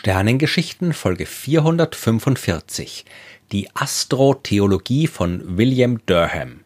Sternengeschichten Folge 445. Die Astrotheologie von William Durham.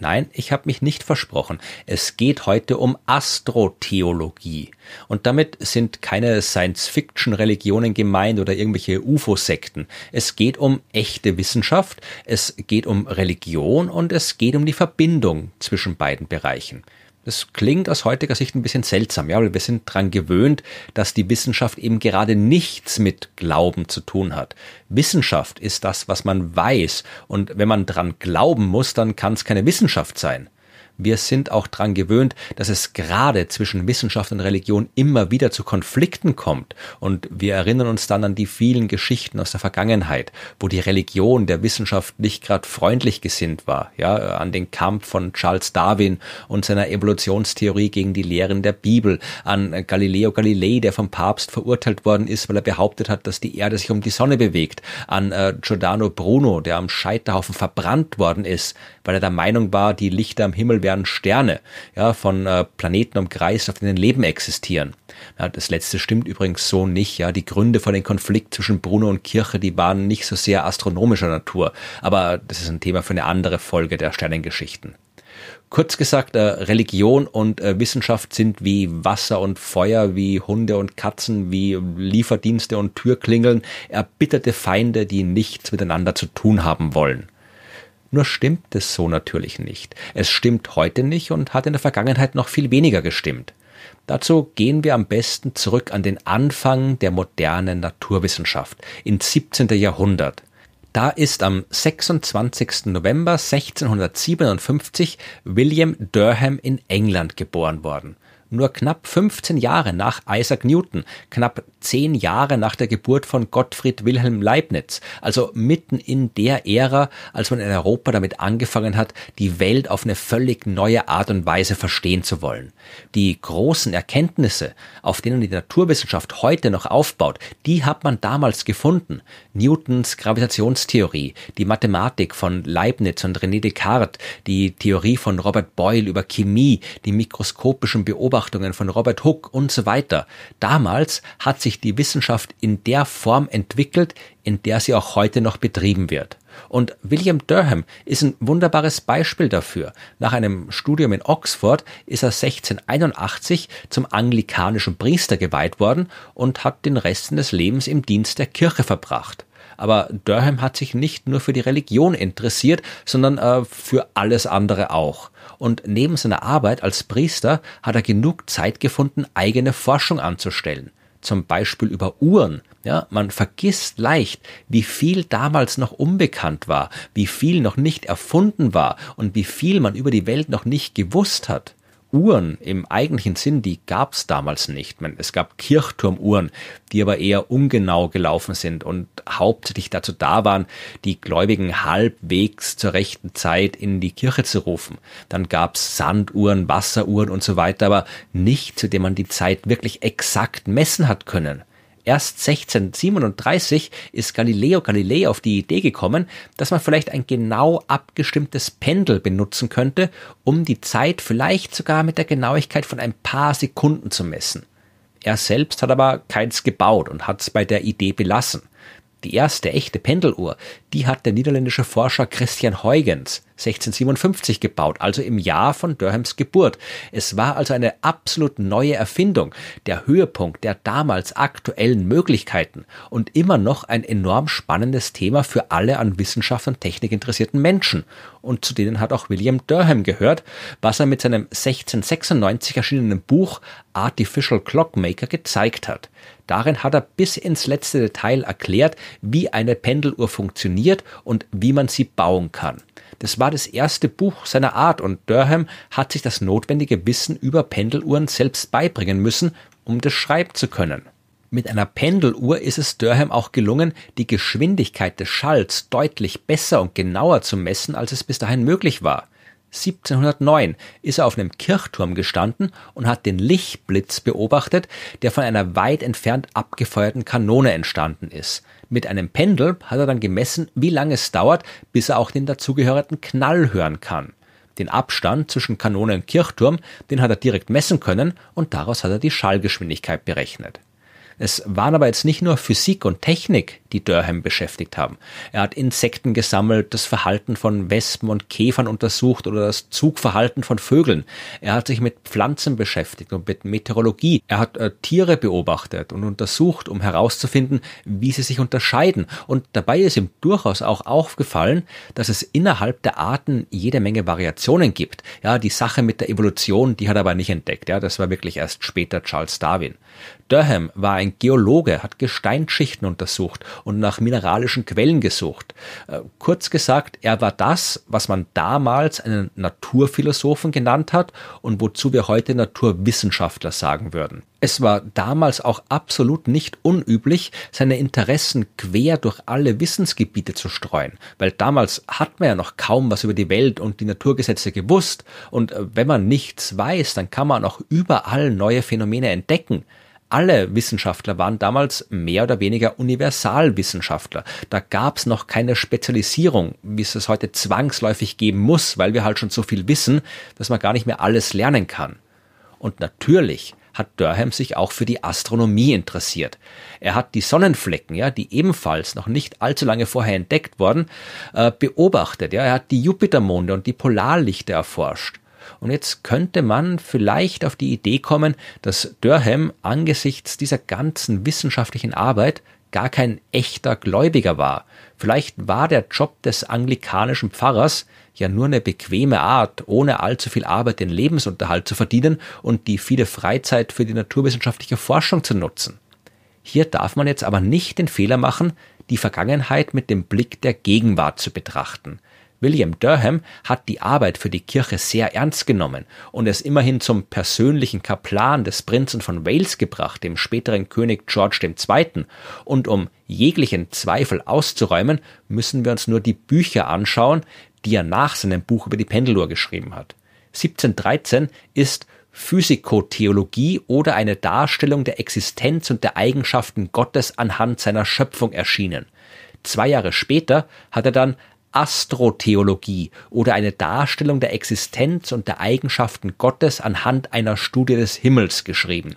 Nein, ich habe mich nicht versprochen. Es geht heute um Astrotheologie. Und damit sind keine Science-Fiction-Religionen gemeint oder irgendwelche UFO-Sekten. Es geht um echte Wissenschaft, es geht um Religion und es geht um die Verbindung zwischen beiden Bereichen. Das klingt aus heutiger Sicht ein bisschen seltsam, ja, weil wir sind daran gewöhnt, dass die Wissenschaft eben gerade nichts mit Glauben zu tun hat. Wissenschaft ist das, was man weiß. Und wenn man dran glauben muss, dann kann es keine Wissenschaft sein. Wir sind auch dran gewöhnt, dass es gerade zwischen Wissenschaft und Religion immer wieder zu Konflikten kommt. Und wir erinnern uns dann an die vielen Geschichten aus der Vergangenheit, wo die Religion der Wissenschaft nicht gerade freundlich gesinnt war. Ja, an den Kampf von Charles Darwin und seiner Evolutionstheorie gegen die Lehren der Bibel, an Galileo Galilei, der vom Papst verurteilt worden ist, weil er behauptet hat, dass die Erde sich um die Sonne bewegt, an äh, Giordano Bruno, der am Scheiterhaufen verbrannt worden ist, weil er der Meinung war, die Lichter am Himmel Beispiel Sterne, ja, von äh, Planeten umkreist, auf denen Leben existieren. Ja, das letzte stimmt übrigens so nicht, ja. Die Gründe für den Konflikt zwischen Bruno und Kirche, die waren nicht so sehr astronomischer Natur. Aber das ist ein Thema für eine andere Folge der Sternengeschichten. Kurz gesagt, äh, Religion und äh, Wissenschaft sind wie Wasser und Feuer, wie Hunde und Katzen, wie Lieferdienste und Türklingeln, erbitterte Feinde, die nichts miteinander zu tun haben wollen. Nur stimmt es so natürlich nicht. Es stimmt heute nicht und hat in der Vergangenheit noch viel weniger gestimmt. Dazu gehen wir am besten zurück an den Anfang der modernen Naturwissenschaft, ins 17. Jahrhundert. Da ist am 26. November 1657 William Durham in England geboren worden. Nur knapp 15 Jahre nach Isaac Newton, knapp zehn Jahre nach der Geburt von Gottfried Wilhelm Leibniz, also mitten in der Ära, als man in Europa damit angefangen hat, die Welt auf eine völlig neue Art und Weise verstehen zu wollen. Die großen Erkenntnisse, auf denen die Naturwissenschaft heute noch aufbaut, die hat man damals gefunden. Newtons Gravitationstheorie, die Mathematik von Leibniz und René Descartes, die Theorie von Robert Boyle über Chemie, die mikroskopischen Beobachtungen von Robert Hooke und so weiter. Damals hat sich sich die Wissenschaft in der Form entwickelt, in der sie auch heute noch betrieben wird. Und William Durham ist ein wunderbares Beispiel dafür. Nach einem Studium in Oxford ist er 1681 zum anglikanischen Priester geweiht worden und hat den Rest seines Lebens im Dienst der Kirche verbracht. Aber Durham hat sich nicht nur für die Religion interessiert, sondern äh, für alles andere auch. Und neben seiner Arbeit als Priester hat er genug Zeit gefunden, eigene Forschung anzustellen zum Beispiel über Uhren. Ja, man vergisst leicht, wie viel damals noch unbekannt war, wie viel noch nicht erfunden war und wie viel man über die Welt noch nicht gewusst hat. Uhren im eigentlichen Sinn, die gab es damals nicht. Meine, es gab Kirchturmuhren, die aber eher ungenau gelaufen sind und hauptsächlich dazu da waren, die Gläubigen halbwegs zur rechten Zeit in die Kirche zu rufen. Dann gab es Sanduhren, Wasseruhren und so weiter, aber nicht, zu dem man die Zeit wirklich exakt messen hat können. Erst 1637 ist Galileo Galilei auf die Idee gekommen, dass man vielleicht ein genau abgestimmtes Pendel benutzen könnte, um die Zeit vielleicht sogar mit der Genauigkeit von ein paar Sekunden zu messen. Er selbst hat aber keins gebaut und hat es bei der Idee belassen. Die erste echte Pendeluhr, die hat der niederländische Forscher Christian Huygens 1657 gebaut, also im Jahr von Durhams Geburt. Es war also eine absolut neue Erfindung, der Höhepunkt der damals aktuellen Möglichkeiten und immer noch ein enorm spannendes Thema für alle an Wissenschaft und Technik interessierten Menschen. Und zu denen hat auch William Durham gehört, was er mit seinem 1696 erschienenen Buch Artificial Clockmaker gezeigt hat. Darin hat er bis ins letzte Detail erklärt, wie eine Pendeluhr funktioniert funktioniert und wie man sie bauen kann. Das war das erste Buch seiner Art und Durham hat sich das notwendige Wissen über Pendeluhren selbst beibringen müssen, um das schreiben zu können. Mit einer Pendeluhr ist es Durham auch gelungen, die Geschwindigkeit des Schalls deutlich besser und genauer zu messen, als es bis dahin möglich war. 1709 ist er auf einem Kirchturm gestanden und hat den Lichtblitz beobachtet, der von einer weit entfernt abgefeuerten Kanone entstanden ist. Mit einem Pendel hat er dann gemessen, wie lange es dauert, bis er auch den dazugehörenden Knall hören kann. Den Abstand zwischen Kanone und Kirchturm, den hat er direkt messen können und daraus hat er die Schallgeschwindigkeit berechnet. Es waren aber jetzt nicht nur Physik und Technik, die Durham beschäftigt haben. Er hat Insekten gesammelt, das Verhalten von Wespen und Käfern untersucht oder das Zugverhalten von Vögeln. Er hat sich mit Pflanzen beschäftigt und mit Meteorologie. Er hat äh, Tiere beobachtet und untersucht, um herauszufinden, wie sie sich unterscheiden. Und dabei ist ihm durchaus auch aufgefallen, dass es innerhalb der Arten jede Menge Variationen gibt. Ja, die Sache mit der Evolution, die hat er aber nicht entdeckt. Ja, das war wirklich erst später Charles Darwin. Durham war ein Geologe, hat Gesteinsschichten untersucht und nach mineralischen Quellen gesucht. Äh, kurz gesagt, er war das, was man damals einen Naturphilosophen genannt hat und wozu wir heute Naturwissenschaftler sagen würden. Es war damals auch absolut nicht unüblich, seine Interessen quer durch alle Wissensgebiete zu streuen, weil damals hat man ja noch kaum was über die Welt und die Naturgesetze gewusst und äh, wenn man nichts weiß, dann kann man auch überall neue Phänomene entdecken alle Wissenschaftler waren damals mehr oder weniger Universalwissenschaftler. Da gab es noch keine Spezialisierung, wie es es heute zwangsläufig geben muss, weil wir halt schon so viel wissen, dass man gar nicht mehr alles lernen kann. Und natürlich hat Durham sich auch für die Astronomie interessiert. Er hat die Sonnenflecken, ja, die ebenfalls noch nicht allzu lange vorher entdeckt wurden, äh, beobachtet. Ja. Er hat die Jupitermonde und die Polarlichter erforscht. Und jetzt könnte man vielleicht auf die Idee kommen, dass Durham angesichts dieser ganzen wissenschaftlichen Arbeit gar kein echter Gläubiger war. Vielleicht war der Job des anglikanischen Pfarrers ja nur eine bequeme Art, ohne allzu viel Arbeit den Lebensunterhalt zu verdienen und die viele Freizeit für die naturwissenschaftliche Forschung zu nutzen. Hier darf man jetzt aber nicht den Fehler machen, die Vergangenheit mit dem Blick der Gegenwart zu betrachten. William Durham hat die Arbeit für die Kirche sehr ernst genommen und es immerhin zum persönlichen Kaplan des Prinzen von Wales gebracht, dem späteren König George II. Und um jeglichen Zweifel auszuräumen, müssen wir uns nur die Bücher anschauen, die er nach seinem Buch über die Pendeluhr geschrieben hat. 1713 ist Physikotheologie oder eine Darstellung der Existenz und der Eigenschaften Gottes anhand seiner Schöpfung erschienen. Zwei Jahre später hat er dann Astrotheologie oder eine Darstellung der Existenz und der Eigenschaften Gottes anhand einer Studie des Himmels geschrieben.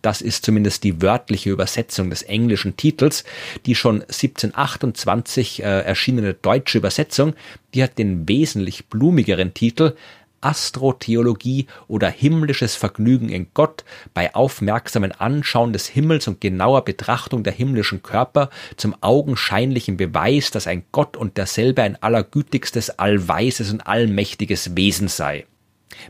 Das ist zumindest die wörtliche Übersetzung des englischen Titels. Die schon 1728 äh, erschienene deutsche Übersetzung, die hat den wesentlich blumigeren Titel Astrotheologie oder himmlisches Vergnügen in Gott bei aufmerksamen Anschauen des Himmels und genauer Betrachtung der himmlischen Körper zum augenscheinlichen Beweis, dass ein Gott und derselbe ein allergütigstes, allweises und allmächtiges Wesen sei.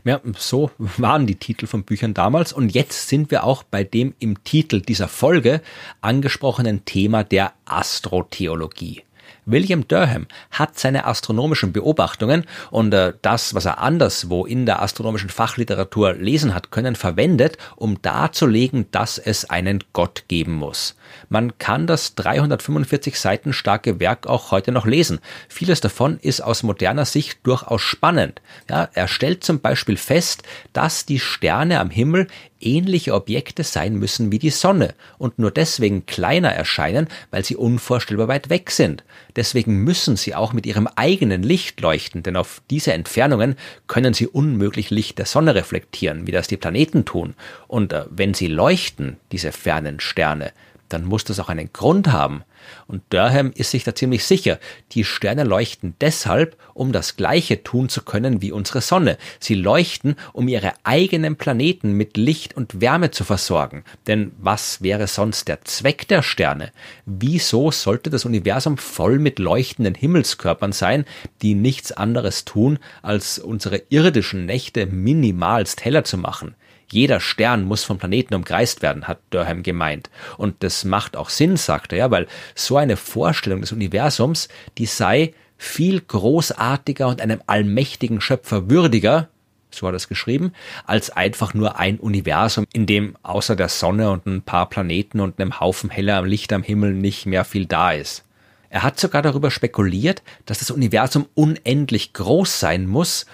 Ja, so waren die Titel von Büchern damals und jetzt sind wir auch bei dem im Titel dieser Folge angesprochenen Thema der Astrotheologie. William Durham hat seine astronomischen Beobachtungen und äh, das, was er anderswo in der astronomischen Fachliteratur lesen hat können, verwendet, um darzulegen, dass es einen Gott geben muss. Man kann das 345 Seiten starke Werk auch heute noch lesen. Vieles davon ist aus moderner Sicht durchaus spannend. Ja, er stellt zum Beispiel fest, dass die Sterne am Himmel ähnliche Objekte sein müssen wie die Sonne und nur deswegen kleiner erscheinen, weil sie unvorstellbar weit weg sind. Deswegen müssen sie auch mit ihrem eigenen Licht leuchten, denn auf diese Entfernungen können sie unmöglich Licht der Sonne reflektieren, wie das die Planeten tun. Und äh, wenn sie leuchten, diese fernen Sterne, dann muss das auch einen Grund haben. Und Durham ist sich da ziemlich sicher, die Sterne leuchten deshalb, um das Gleiche tun zu können wie unsere Sonne. Sie leuchten, um ihre eigenen Planeten mit Licht und Wärme zu versorgen. Denn was wäre sonst der Zweck der Sterne? Wieso sollte das Universum voll mit leuchtenden Himmelskörpern sein, die nichts anderes tun, als unsere irdischen Nächte minimalst heller zu machen? Jeder Stern muss vom Planeten umkreist werden, hat Durham gemeint. Und das macht auch Sinn, sagt er, ja, weil so eine Vorstellung des Universums, die sei viel großartiger und einem allmächtigen Schöpfer würdiger, so hat er es geschrieben, als einfach nur ein Universum, in dem außer der Sonne und ein paar Planeten und einem Haufen heller Licht am Himmel nicht mehr viel da ist. Er hat sogar darüber spekuliert, dass das Universum unendlich groß sein muss,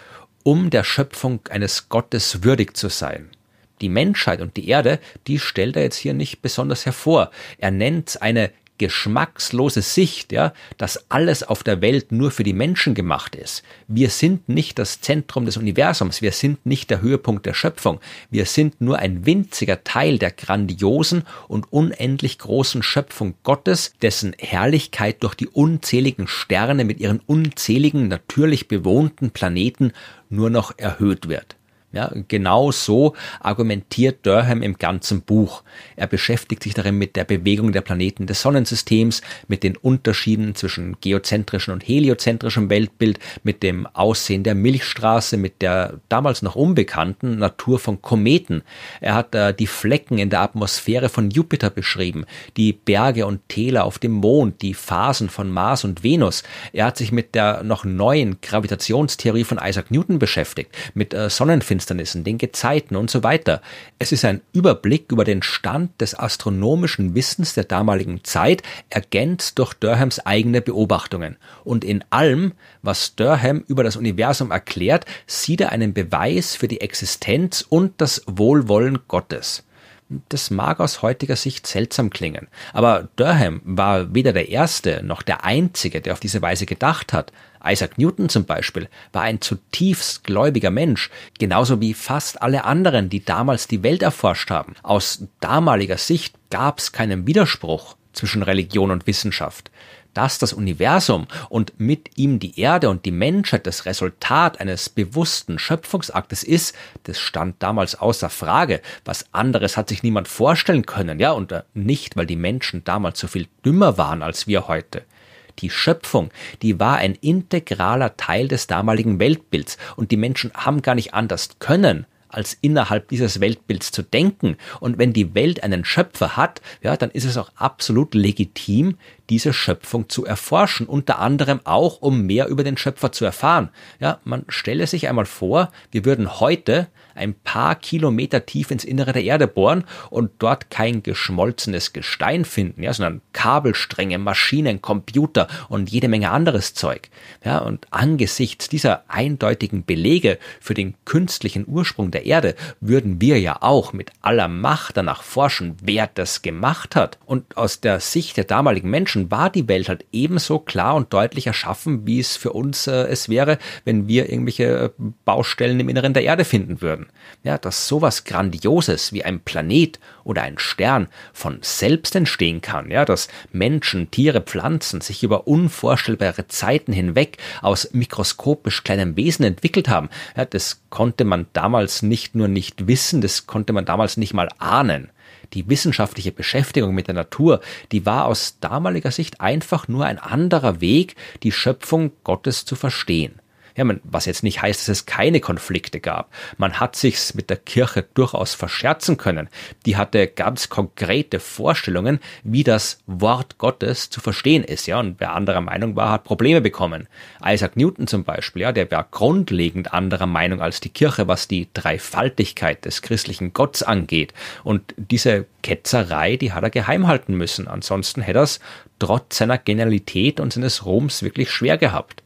um der Schöpfung eines Gottes würdig zu sein die Menschheit und die Erde, die stellt er jetzt hier nicht besonders hervor. Er nennt eine geschmackslose Sicht, ja, dass alles auf der Welt nur für die Menschen gemacht ist. Wir sind nicht das Zentrum des Universums, wir sind nicht der Höhepunkt der Schöpfung, wir sind nur ein winziger Teil der grandiosen und unendlich großen Schöpfung Gottes, dessen Herrlichkeit durch die unzähligen Sterne mit ihren unzähligen natürlich bewohnten Planeten nur noch erhöht wird. Ja, genau so argumentiert Durham im ganzen Buch. Er beschäftigt sich darin mit der Bewegung der Planeten des Sonnensystems, mit den Unterschieden zwischen geozentrischem und heliozentrischem Weltbild, mit dem Aussehen der Milchstraße, mit der damals noch unbekannten Natur von Kometen. Er hat äh, die Flecken in der Atmosphäre von Jupiter beschrieben, die Berge und Täler auf dem Mond, die Phasen von Mars und Venus. Er hat sich mit der noch neuen Gravitationstheorie von Isaac Newton beschäftigt, mit äh, Sonnenfinsternis Sonnenfinsternissen, den Gezeiten und so weiter. Es ist ein Überblick über den Stand des astronomischen Wissens der damaligen Zeit, ergänzt durch Durhams eigene Beobachtungen. Und in allem, was Durham über das Universum erklärt, sieht er einen Beweis für die Existenz und das Wohlwollen Gottes. Das mag aus heutiger Sicht seltsam klingen, aber Durham war weder der Erste noch der Einzige, der auf diese Weise gedacht hat. Isaac Newton zum Beispiel war ein zutiefst gläubiger Mensch, genauso wie fast alle anderen, die damals die Welt erforscht haben. Aus damaliger Sicht gab es keinen Widerspruch zwischen Religion und Wissenschaft. Dass das Universum und mit ihm die Erde und die Menschheit das Resultat eines bewussten Schöpfungsaktes ist, das stand damals außer Frage. Was anderes hat sich niemand vorstellen können, ja, und äh, nicht, weil die Menschen damals so viel dümmer waren als wir heute die Schöpfung, die war ein integraler Teil des damaligen Weltbilds und die Menschen haben gar nicht anders können, als innerhalb dieses Weltbilds zu denken. Und wenn die Welt einen Schöpfer hat, ja, dann ist es auch absolut legitim, diese Schöpfung zu erforschen, unter anderem auch, um mehr über den Schöpfer zu erfahren. Ja, man stelle sich einmal vor, wir würden heute ein paar Kilometer tief ins Innere der Erde bohren und dort kein geschmolzenes Gestein finden, ja, sondern Kabelstränge, Maschinen, Computer und jede Menge anderes Zeug. Ja, und angesichts dieser eindeutigen Belege für den künstlichen Ursprung der Erde würden wir ja auch mit aller Macht danach forschen, wer das gemacht hat. Und aus der Sicht der damaligen Menschen Menschen war die Welt halt ebenso klar und deutlich erschaffen, wie es für uns äh, es wäre, wenn wir irgendwelche äh, Baustellen im Inneren der Erde finden würden. Ja, dass sowas Grandioses wie ein Planet oder ein Stern von selbst entstehen kann, ja, dass Menschen, Tiere, Pflanzen sich über unvorstellbare Zeiten hinweg aus mikroskopisch kleinen Wesen entwickelt haben, ja, das konnte man damals nicht nur nicht wissen, das konnte man damals nicht mal ahnen die wissenschaftliche Beschäftigung mit der Natur, die war aus damaliger Sicht einfach nur ein anderer Weg, die Schöpfung Gottes zu verstehen. Ja, man, was jetzt nicht heißt, dass es keine Konflikte gab. Man hat sich's mit der Kirche durchaus verscherzen können. Die hatte ganz konkrete Vorstellungen, wie das Wort Gottes zu verstehen ist, ja. Und wer anderer Meinung war, hat Probleme bekommen. Isaac Newton zum Beispiel, ja, der war grundlegend anderer Meinung als die Kirche, was die Dreifaltigkeit des christlichen Gottes angeht. Und diese Ketzerei, die hat er geheim halten müssen. Ansonsten hätte er es trotz seiner Genialität und seines Ruhms wirklich schwer gehabt.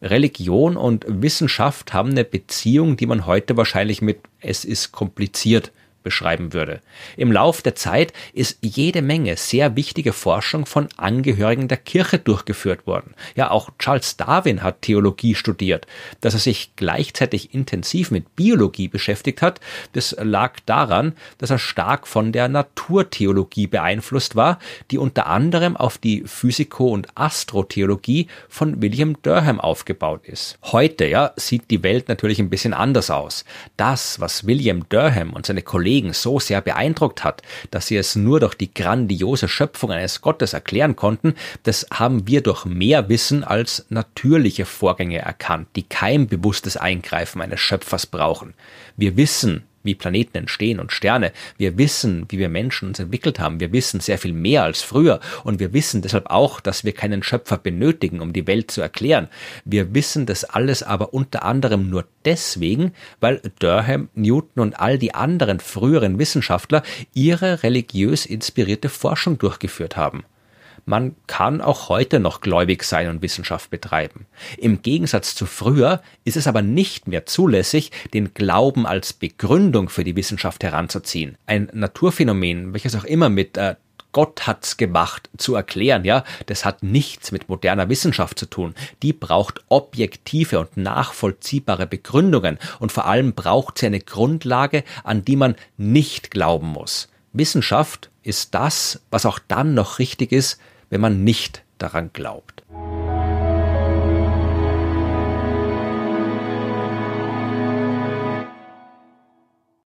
Religion und Wissenschaft haben eine Beziehung, die man heute wahrscheinlich mit es ist kompliziert beschreiben würde. Im Lauf der Zeit ist jede Menge sehr wichtige Forschung von Angehörigen der Kirche durchgeführt worden. Ja, auch Charles Darwin hat Theologie studiert. Dass er sich gleichzeitig intensiv mit Biologie beschäftigt hat, das lag daran, dass er stark von der Naturtheologie beeinflusst war, die unter anderem auf die Physiko- und Astrotheologie von William Durham aufgebaut ist. Heute, ja, sieht die Welt natürlich ein bisschen anders aus. Das, was William Durham und seine Kollegen Kollegen so sehr beeindruckt hat, dass sie es nur durch die grandiose Schöpfung eines Gottes erklären konnten, das haben wir durch mehr Wissen als natürliche Vorgänge erkannt, die kein bewusstes Eingreifen eines Schöpfers brauchen. Wir wissen, wie Planeten entstehen und Sterne. Wir wissen, wie wir Menschen uns entwickelt haben. Wir wissen sehr viel mehr als früher. Und wir wissen deshalb auch, dass wir keinen Schöpfer benötigen, um die Welt zu erklären. Wir wissen das alles aber unter anderem nur deswegen, weil Durham, Newton und all die anderen früheren Wissenschaftler ihre religiös inspirierte Forschung durchgeführt haben. Man kann auch heute noch gläubig sein und Wissenschaft betreiben. Im Gegensatz zu früher ist es aber nicht mehr zulässig, den Glauben als Begründung für die Wissenschaft heranzuziehen. Ein Naturphänomen, welches auch immer mit äh, Gott hat's gemacht zu erklären, ja, das hat nichts mit moderner Wissenschaft zu tun. Die braucht objektive und nachvollziehbare Begründungen und vor allem braucht sie eine Grundlage, an die man nicht glauben muss. Wissenschaft ist das, was auch dann noch richtig ist, wenn man nicht daran glaubt.